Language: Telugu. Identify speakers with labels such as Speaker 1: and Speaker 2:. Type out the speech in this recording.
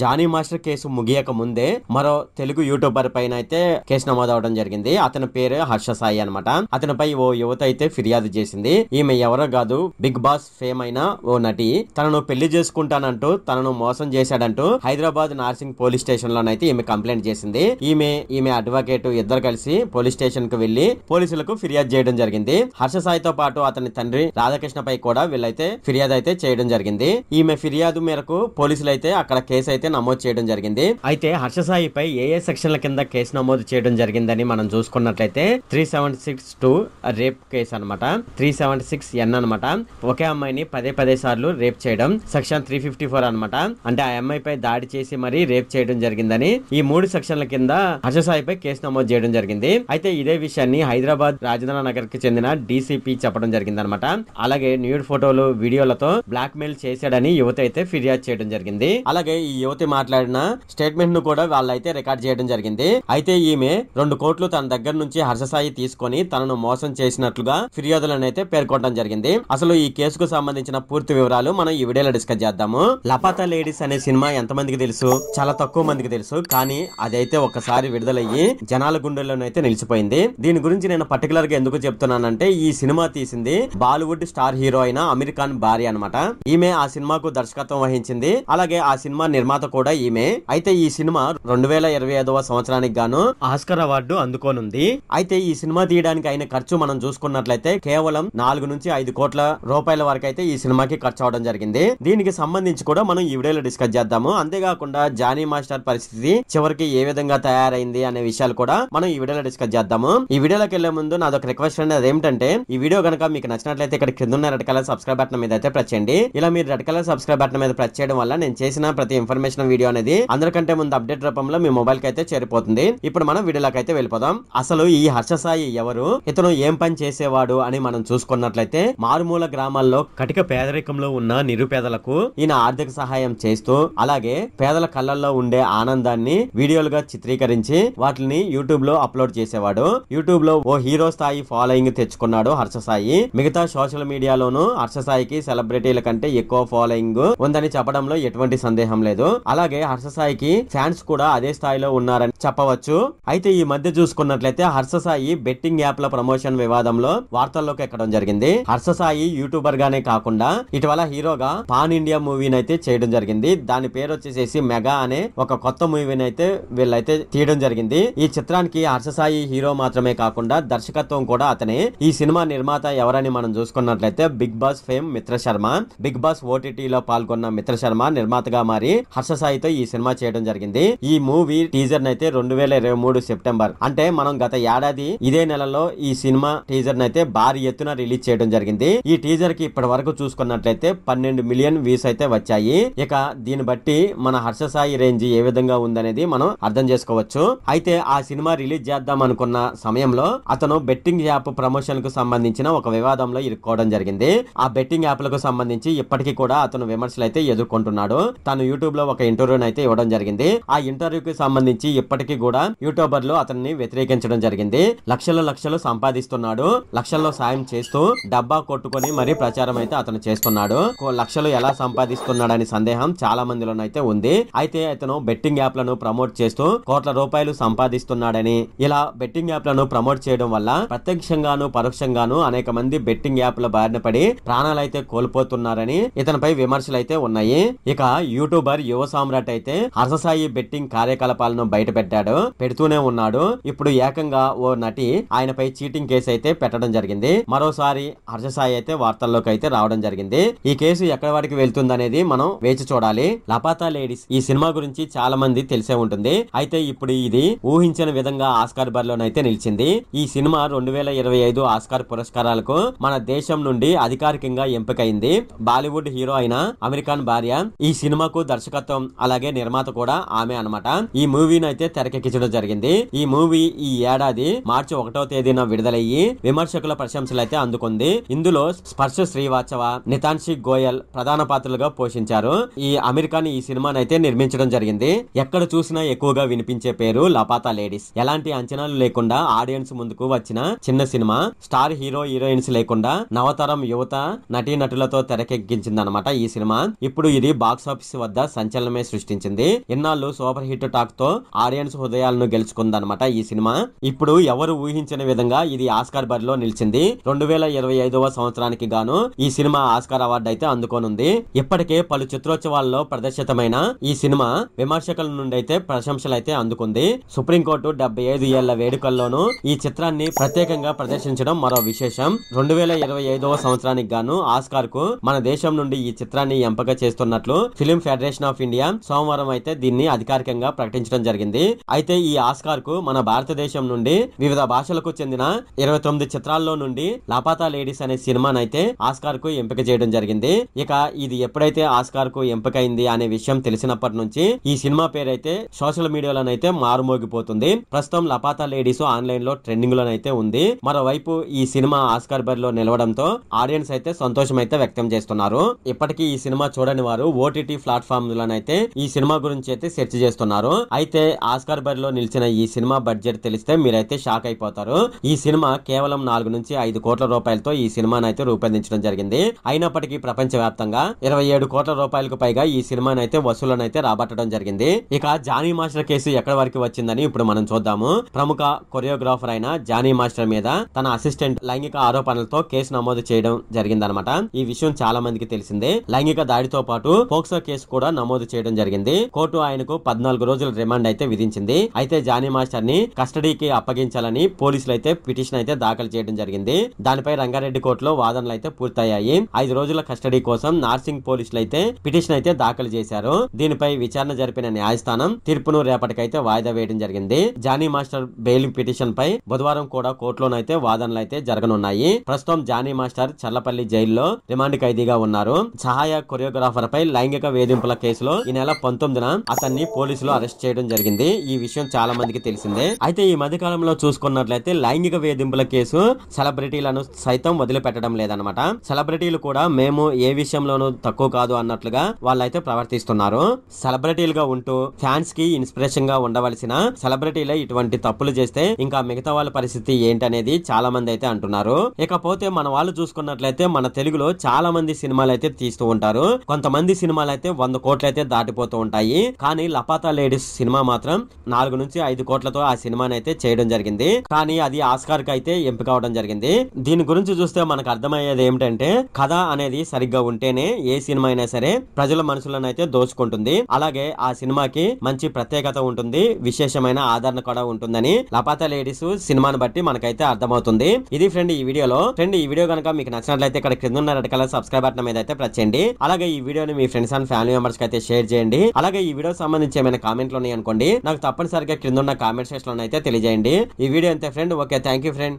Speaker 1: జానీ మాస్టర్ కేసు ముగియక ముందే మరో తెలుగు యూట్యూబర్ పైన అయితే కేసు నమోదు అవడం జరిగింది అతని పేరు హర్ష సాయి అనమాట అతనిపై ఓ యువత అయితే ఫిర్యాదు చేసింది ఈమె ఎవరో కాదు బిగ్ బాస్ ఫేమ్ అయిన ఓ నటి తనను పెళ్లి చేసుకుంటానంటూ తనను మోసం చేశాడంటూ హైదరాబాద్ నార్సింగ్ పోలీస్ స్టేషన్ లోనైతే ఈమె కంప్లైంట్ చేసింది ఈమె ఈమె అడ్వకేట్ ఇద్దరు కలిసి పోలీస్ స్టేషన్ కు వెళ్లి పోలీసులకు ఫిర్యాదు చేయడం జరిగింది హర్ష సాయితో పాటు అతని తండ్రి రాధాకృష్ణ పై కూడా వీళ్ళైతే ఫిర్యాదు అయితే చేయడం జరిగింది ఈమె ఫిర్యాదు మేరకు పోలీసులు అయితే అక్కడ కేసు అయితే నమోదు చేయడం జరిగింది అయితే హర్షసాయిపై పై ఏ సెక్షన్ల కింద కేసు నమోదు చేయడం జరిగిందని మనం చూసుకున్నట్లయితే three seven six two rape case అనమాట త్రీ సెవెన్ సిక్స్ ఎన్ అనమాట ఒకే అమ్మాయిని పదే పదే సార్లు రేప్ చేయడం సెక్షన్ త్రీ ఫిఫ్టీ ఫోర్ అనమాట అంటే ఆ అమ్మాయి పై దాడి చేసి మరీ రేప్ చేయడం జరిగిందని ఈ మూడు సెక్షన్ల కింద పై కేసు నమోదు చేయడం జరిగింది అయితే ఇదే విషయాన్ని హైదరాబాద్ రాజధాని నగర్ కి చెందిన డిసిపి చెప్పడం జరిగింది అనమాట అలాగే న్యూడ్ ఫోటోలు వీడియోలతో బ్లాక్ మెయిల్ చేశాడని యువత అయితే ఫిర్యాదు చేయడం జరిగింది అలాగే ఈ యువతి మాట్లాడిన స్టేట్మెంట్ ను కూడా వాళ్ళైతే రికార్డ్ చేయడం జరిగింది అయితే ఈమె రెండు కోట్లు తన దగ్గర నుంచి హర్షసాయి తీసుకొని తనను మోసం చేసినట్లుగా అయితే పేర్కొనడం జరిగింది అసలు ఈ కేసుకు సంబంధించిన పూర్తి వివరాలు మనం ఈ వీడియోలో డిస్కస్ చేద్దాము లపాతా లేడీస్ అనే సినిమా ఎంత మందికి తెలుసు చాలా తక్కువ మందికి తెలుసు కానీ అదైతే ఒకసారి విడుదలయ్యి జనాల గుండెల్లోనైతే నిలిచిపోయింది దీని గురించి నేను పర్టికులర్ గా ఎందుకు చెప్తున్నానంటే ఈ సినిమా తీసింది బాలీవుడ్ స్టార్ హీరో అయిన అమీర్ ఖాన్ భార్య అనమాట ఈమె ఆ సినిమాకు దర్శకత్వం వహించింది అలాగే ఆ సినిమా నిర్మాత తర్వాత కూడా ఈమె అయితే ఈ సినిమా రెండు వేల ఇరవై ఐదవ సంవత్సరానికి గాను ఆస్కర్ అవార్డు అందుకోనుంది అయితే ఈ సినిమా తీయడానికి అయిన ఖర్చు మనం చూసుకున్నట్లయితే కేవలం నాలుగు నుంచి ఐదు కోట్ల రూపాయల వరకు అయితే ఈ సినిమాకి ఖర్చు అవడం జరిగింది దీనికి సంబంధించి కూడా మనం ఈ వీడియోలో డిస్కస్ చేద్దాము అంతేకాకుండా జానీ మాస్టర్ పరిస్థితి చివరికి ఏ విధంగా తయారైంది అనే విషయాలు కూడా మనం ఈ వీడియోలో డిస్కస్ చేద్దాము ఈ వీడియోలోకి వెళ్లే ముందు నాదొక రిక్వెస్ట్ అనేది ఏమిటంటే ఈ వీడియో కనుక మీకు నచ్చినట్లయితే ఇక్కడ కింద ఉన్న రెడ్ కలర్ సబ్స్క్రైబ్ బటన్ మీద అయితే ప్రెస్ ఇలా మీరు రెడ్ కలర్ సబ్స్క్రైబ్ బటన్ మీద ప్రెస్ చేయడం వల్ల నేను చేసిన ప్రతి ఇన్ఫర్మేషన్ సంబంధించిన వీడియో అనేది అందరికంటే ముందు అప్డేట్ రూపంలో మీ మొబైల్ అయితే చేరిపోతుంది ఇప్పుడు మనం వీడియోలోకి అయితే వెళ్ళిపోదాం అసలు ఈ హర్ష ఎవరు ఇతను ఏం పని చేసేవాడు అని మనం చూసుకున్నట్లయితే మారుమూల గ్రామాల్లో కటిక పేదరికంలో ఉన్న నిరుపేదలకు ఈయన ఆర్థిక సహాయం చేస్తూ అలాగే పేదల కళ్ళల్లో ఉండే ఆనందాన్ని వీడియోలుగా చిత్రీకరించి వాటిని యూట్యూబ్ లో అప్లోడ్ చేసేవాడు యూట్యూబ్ లో ఓ హీరో స్థాయి ఫాలోయింగ్ తెచ్చుకున్నాడు హర్ష మిగతా సోషల్ మీడియాలోనూ హర్ష సెలబ్రిటీల కంటే ఎక్కువ ఫాలోయింగ్ ఉందని చెప్పడంలో ఎటువంటి సందేహం లేదు అలాగే హర్షసాయికి ఫ్యాన్స్ కూడా అదే స్థాయిలో ఉన్నారని చెప్పవచ్చు అయితే ఈ మధ్య చూసుకున్నట్లయితే హర్షసాయి బెట్టింగ్ యాప్ ల ప్రమోషన్ వివాదంలో వార్తల్లోకి ఎక్కడం జరిగింది హర్షసాయి యూట్యూబర్ గానే కాకుండా ఇటీవల హీరోగా పాన్ ఇండియా మూవీని అయితే చేయడం జరిగింది దాని పేరు వచ్చేసేసి మెగా అనే ఒక కొత్త మూవీని అయితే వీళ్ళైతే తీయడం జరిగింది ఈ చిత్రానికి హర్షసాయి హీరో మాత్రమే కాకుండా దర్శకత్వం కూడా అతనే ఈ సినిమా నిర్మాత ఎవరని మనం చూసుకున్నట్లయితే బిగ్ బాస్ ఫేమ్ మిత్ర శర్మ బిగ్ బాస్ ఓటీటీలో పాల్గొన్న మిత్ర శర్మ నిర్మాతగా మారి హర్ష అయితే ఈ సినిమా చేయడం జరిగింది ఈ మూవీ టీజర్ నైతే రెండు వేల ఇరవై మూడు సెప్టెంబర్ అంటే మనం గత ఏడాది ఇదే నెలలో ఈ సినిమా టీజర్ నైతే భారీ ఎత్తున రిలీజ్ చేయడం జరిగింది ఈ టీజర్ కి ఇప్పటి వరకు చూసుకున్నట్లయితే పన్నెండు మిలియన్ వ్యూస్ అయితే వచ్చాయి ఇక దీన్ని బట్టి మన హర్ష సాయి రేంజ్ ఏ విధంగా ఉందనేది మనం అర్థం చేసుకోవచ్చు అయితే ఆ సినిమా రిలీజ్ చేద్దాం అనుకున్న సమయంలో అతను బెట్టింగ్ యాప్ ప్రమోషన్ కు సంబంధించిన ఒక వివాదంలో ఇరుక్కోవడం జరిగింది ఆ బెట్టింగ్ యాప్ లకు సంబంధించి ఇప్పటికీ కూడా అతను విమర్శలు అయితే ఎదుర్కొంటున్నాడు తను యూట్యూబ్ లో ఒక ఒక ఇంటర్వ్యూ అయితే ఇవ్వడం జరిగింది ఆ ఇంటర్వ్యూ కి సంబంధించి ఇప్పటికీ కూడా యూట్యూబర్లు అతన్ని వ్యతిరేకించడం జరిగింది లక్షల లక్షలు సంపాదిస్తున్నాడు లక్షల్లో సాయం చేస్తూ డబ్బా కొట్టుకొని మరీ ప్రచారం అయితే అతను చేస్తున్నాడు లక్షలు ఎలా సంపాదిస్తున్నాడని సందేహం చాలా మందిలోనైతే ఉంది అయితే అతను బెట్టింగ్ యాప్ లను ప్రమోట్ చేస్తూ కోట్ల రూపాయలు సంపాదిస్తున్నాడని ఇలా బెట్టింగ్ యాప్ లను ప్రమోట్ చేయడం వల్ల ప్రత్యక్షంగాను పరోక్షంగాను అనేక మంది బెట్టింగ్ యాప్ల బారిన పడి ప్రాణాలైతే కోల్పోతున్నారని ఇతనిపై విమర్శలు అయితే ఉన్నాయి ఇక యూట్యూబర్ యువ యువ సామ్రాట్ అయితే హర్షసాయి బెట్టింగ్ కార్యకలాపాలను బయట పెట్టాడు పెడుతూనే ఉన్నాడు ఇప్పుడు ఏకంగా ఓ నటి ఆయనపై చీటింగ్ కేసు అయితే పెట్టడం జరిగింది మరోసారి హర్షసాయి అయితే వార్తల్లోకి అయితే రావడం జరిగింది ఈ కేసు ఎక్కడ వాడికి వెళ్తుందనేది మనం వేచి చూడాలి లపాతా లేడీస్ ఈ సినిమా గురించి చాలా మంది తెలిసే ఉంటుంది అయితే ఇప్పుడు ఇది ఊహించిన విధంగా ఆస్కార్ బరిలోనైతే నిలిచింది ఈ సినిమా రెండు వేల ఇరవై ఐదు ఆస్కార్ పురస్కారాలకు మన దేశం నుండి అధికారికంగా ఎంపికైంది బాలీవుడ్ హీరో అయిన అమెరికాన్ భార్య ఈ సినిమాకు దర్శకత్వం దర్శకత్వం అలాగే నిర్మాత కూడా ఆమె అనమాట ఈ మూవీని అయితే తెరకెక్కించడం జరిగింది ఈ మూవీ ఈ ఏడాది మార్చి ఒకటో తేదీన విడుదలయ్యి విమర్శకుల ప్రశంసలు అయితే అందుకుంది ఇందులో స్పర్శ శ్రీవాత్సవ నితాన్షి గోయల్ ప్రధాన పాత్రలుగా పోషించారు ఈ అమెరికాని ఈ సినిమాని అయితే నిర్మించడం జరిగింది ఎక్కడ చూసినా ఎక్కువగా వినిపించే పేరు లపాతా లేడీస్ ఎలాంటి అంచనాలు లేకుండా ఆడియన్స్ ముందుకు వచ్చిన చిన్న సినిమా స్టార్ హీరో హీరోయిన్స్ లేకుండా నవతరం యువత నటీనటులతో అనమాట ఈ సినిమా ఇప్పుడు ఇది బాక్స్ ఆఫీస్ వద్ద సంచలనం సంచలనమే సృష్టించింది ఇన్నాళ్ళు సూపర్ హిట్ టాక్ తో ఆడియన్స్ హృదయాలను గెలుచుకుందనమాట ఈ సినిమా ఇప్పుడు ఎవరు ఊహించిన విధంగా ఇది ఆస్కార్ బరిలో నిలిచింది రెండు వేల ఇరవై ఐదవ సంవత్సరానికి గాను ఈ సినిమా ఆస్కార్ అవార్డు అయితే అందుకోనుంది ఇప్పటికే పలు చిత్రోత్సవాల్లో ప్రదర్శితమైన ఈ సినిమా విమర్శకుల నుండి అయితే ప్రశంసలు అయితే అందుకుంది సుప్రీంకోర్టు డెబ్బై ఐదు ఏళ్ల వేడుకల్లోనూ ఈ చిత్రాన్ని ప్రత్యేకంగా ప్రదర్శించడం మరో విశేషం రెండు వేల ఇరవై ఐదవ సంవత్సరానికి గాను ఆస్కార్ కు మన దేశం నుండి ఈ చిత్రాన్ని ఎంపిక చేస్తున్నట్లు ఫిలిం ఫెడరేషన్ ఆఫ్ ఇండియా సోమవారం అయితే దీన్ని అధికారికంగా ప్రకటించడం జరిగింది అయితే ఈ ఆస్కార్ కు మన భారతదేశం నుండి వివిధ భాషలకు చెందిన ఇరవై తొమ్మిది చిత్రాల్లో నుండి లాపాతా లేడీస్ అనే సినిమానైతే ఆస్కార్ కు ఎంపిక చేయడం జరిగింది ఇక ఇది ఎప్పుడైతే ఆస్కార్ కు ఎంపికైంది అనే విషయం తెలిసినప్పటి నుంచి ఈ సినిమా పేరైతే సోషల్ మీడియాలోనైతే మారుమోగిపోతుంది ప్రస్తుతం లపాతా లేడీస్ ఆన్లైన్ లో ట్రెండింగ్ లోనైతే ఉంది మరోవైపు ఈ సినిమా ఆస్కార్ బరిలో నిలవడంతో ఆడియన్స్ అయితే సంతోషం అయితే వ్యక్తం చేస్తున్నారు ఇప్పటికీ ఈ సినిమా చూడని వారు ఓటీటీ ప్లాట్ఫామ్ అయితే ఈ సినిమా గురించి అయితే సెర్చ్ చేస్తున్నారు అయితే ఆస్కార్ బరిలో నిలిచిన ఈ సినిమా బడ్జెట్ తెలిస్తే మీరైతే షాక్ అయిపోతారు ఈ సినిమా కేవలం నాలుగు నుంచి ఐదు కోట్ల రూపాయలతో ఈ సినిమాను అయితే రూపొందించడం జరిగింది అయినప్పటికీ వ్యాప్తంగా ఇరవై ఏడు కోట్ల రూపాయలకు పైగా ఈ సినిమాను అయితే వసూలను అయితే రాబట్టడం జరిగింది ఇక జానీ మాస్టర్ కేసు ఎక్కడ వరకు వచ్చిందని ఇప్పుడు మనం చూద్దాము ప్రముఖ కొరియోగ్రాఫర్ అయిన జానీ మాస్టర్ మీద తన అసిస్టెంట్ లైంగిక ఆరోపణలతో కేసు నమోదు చేయడం జరిగిందనమాట ఈ విషయం చాలా మందికి తెలిసిందే లైంగిక దాడితో పాటు పోక్సో కేసు కూడా నమోదు చేయడం జరిగింది కోర్టు ఆయనకు పద్నాలుగు రోజుల రిమాండ్ అయితే విధించింది అయితే జానీ మాస్టర్ ని కస్టడీకి అప్పగించాలని పోలీసులు అయితే పిటిషన్ అయితే దాఖలు చేయడం జరిగింది దానిపై రంగారెడ్డి కోర్టులో వాదనలు అయితే పూర్తయ్యాయి ఐదు రోజుల కస్టడీ కోసం నార్సింగ్ పోలీసులు అయితే పిటిషన్ అయితే దాఖలు చేశారు దీనిపై విచారణ జరిపిన న్యాయస్థానం తీర్పును రేపటికైతే వాయిదా వేయడం జరిగింది జానీ మాస్టర్ బెయిల్ పిటిషన్ పై బుధవారం కూడా కోర్టులోనైతే వాదనలు అయితే జరగనున్నాయి ప్రస్తుతం జానీ మాస్టర్ చల్లపల్లి జైల్లో రిమాండ్ ఖైదీగా ఉన్నారు సహాయ కొరియోగ్రాఫర్ పై లైంగిక వేధింపుల కేసులో ఈ నెల పంతొమ్మిదిన అతన్ని పోలీసులు అరెస్ట్ చేయడం జరిగింది ఈ విషయం చాలా మందికి తెలిసిందే అయితే ఈ మధ్య కాలంలో చూసుకున్నట్లయితే లైంగిక వేధింపుల కేసు సెలబ్రిటీలను సైతం వదిలిపెట్టడం లేదనమాట సెలబ్రిటీలు కూడా మేము ఏ విషయంలోనూ తక్కువ కాదు అన్నట్లుగా వాళ్ళైతే ప్రవర్తిస్తున్నారు సెలబ్రిటీలుగా ఉంటూ ఫ్యాన్స్ కి ఇన్స్పిరేషన్ గా ఉండవలసిన సెలబ్రిటీలే ఇటువంటి తప్పులు చేస్తే ఇంకా మిగతా వాళ్ళ పరిస్థితి ఏంటనేది చాలా మంది అయితే అంటున్నారు ఇకపోతే మన వాళ్ళు చూసుకున్నట్లయితే మన తెలుగులో చాలా మంది సినిమాలు అయితే తీస్తూ ఉంటారు కొంతమంది సినిమాలు అయితే వంద కోట్లయితే దాటిపోతూ ఉంటాయి కానీ లపాతా లేడీస్ సినిమా మాత్రం నాలుగు నుంచి ఐదు కోట్లతో ఆ సినిమాని అయితే చేయడం జరిగింది కానీ అది ఆస్కార్ కి అయితే ఎంపిక అవడం జరిగింది దీని గురించి చూస్తే మనకు అర్థమయ్యేది ఏమిటంటే కథ అనేది సరిగ్గా ఉంటేనే ఏ సినిమా అయినా సరే ప్రజల మనసులను అయితే దోచుకుంటుంది అలాగే ఆ సినిమాకి మంచి ప్రత్యేకత ఉంటుంది విశేషమైన ఆదరణ కూడా ఉంటుందని లపాతా లేడీస్ సినిమాను బట్టి మనకైతే అర్థమవుతుంది ఇది ఫ్రెండ్ ఈ వీడియోలో ఫ్రెండ్ ఈ వీడియో కనుక మీకు నచ్చినట్లయితే ఇక్కడ క్రింద ఉన్న రెడ్ కలర్ సబ్స్క్రైబ్ బటన్ మీద అయితే ప్రెస్ అలాగే ఈ వీడియోని మీ ఫ్రెండ్స్ అండ్ ఫ్యామిలీ మెంబర్స్ అయితే షేర్ షేర్ చేయండి అలాగే ఈ వీడియో సంబంధించి ఏమైనా కామెంట్లు ఉన్నాయి అనుకోండి నాకు తప్పనిసరిగా కింద ఉన్న కామెంట్ సెక్షన్ అయితే తెలియజేయండి ఈ వీడియో అంతే ఫ్రెండ్ ఓకే థ్యాంక్ ఫ్రెండ్